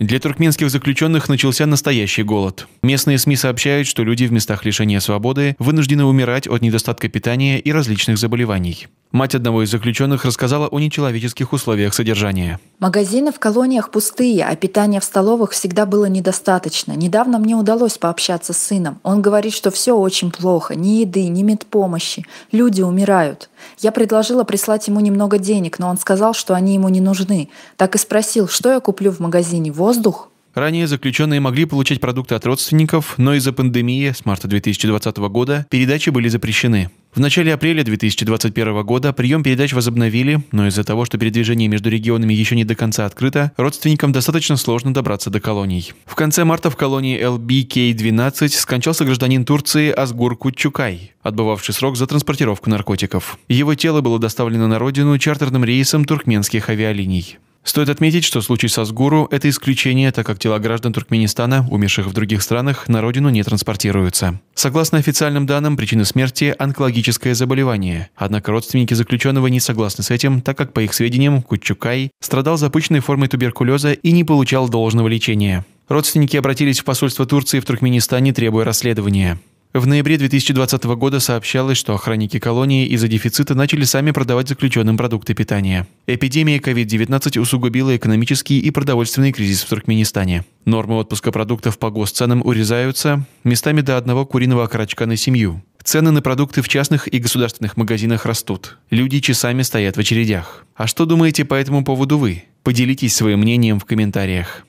Для туркменских заключенных начался настоящий голод. Местные СМИ сообщают, что люди в местах лишения свободы вынуждены умирать от недостатка питания и различных заболеваний. Мать одного из заключенных рассказала о нечеловеческих условиях содержания. Магазины в колониях пустые, а питания в столовых всегда было недостаточно. Недавно мне удалось пообщаться с сыном. Он говорит, что все очень плохо. Ни еды, ни медпомощи. Люди умирают. Я предложила прислать ему немного денег, но он сказал, что они ему не нужны. Так и спросил, что я куплю в магазине, воздух? Ранее заключенные могли получать продукты от родственников, но из-за пандемии с марта 2020 года передачи были запрещены. В начале апреля 2021 года прием передач возобновили, но из-за того, что передвижение между регионами еще не до конца открыто, родственникам достаточно сложно добраться до колоний. В конце марта в колонии LBK-12 скончался гражданин Турции Асгур Кучукай, отбывавший срок за транспортировку наркотиков. Его тело было доставлено на родину чартерным рейсом туркменских авиалиний. Стоит отметить, что случай со сгуру – это исключение, так как тела граждан Туркменистана, умерших в других странах, на родину не транспортируются. Согласно официальным данным, причина смерти – онкологическое заболевание. Однако родственники заключенного не согласны с этим, так как, по их сведениям, Кучукай страдал запущенной формой туберкулеза и не получал должного лечения. Родственники обратились в посольство Турции в Туркменистане, требуя расследования. В ноябре 2020 года сообщалось, что охранники колонии из-за дефицита начали сами продавать заключенным продукты питания. Эпидемия COVID-19 усугубила экономический и продовольственный кризис в Туркменистане. Нормы отпуска продуктов по госценам урезаются местами до одного куриного окорочка на семью. Цены на продукты в частных и государственных магазинах растут. Люди часами стоят в очередях. А что думаете по этому поводу вы? Поделитесь своим мнением в комментариях.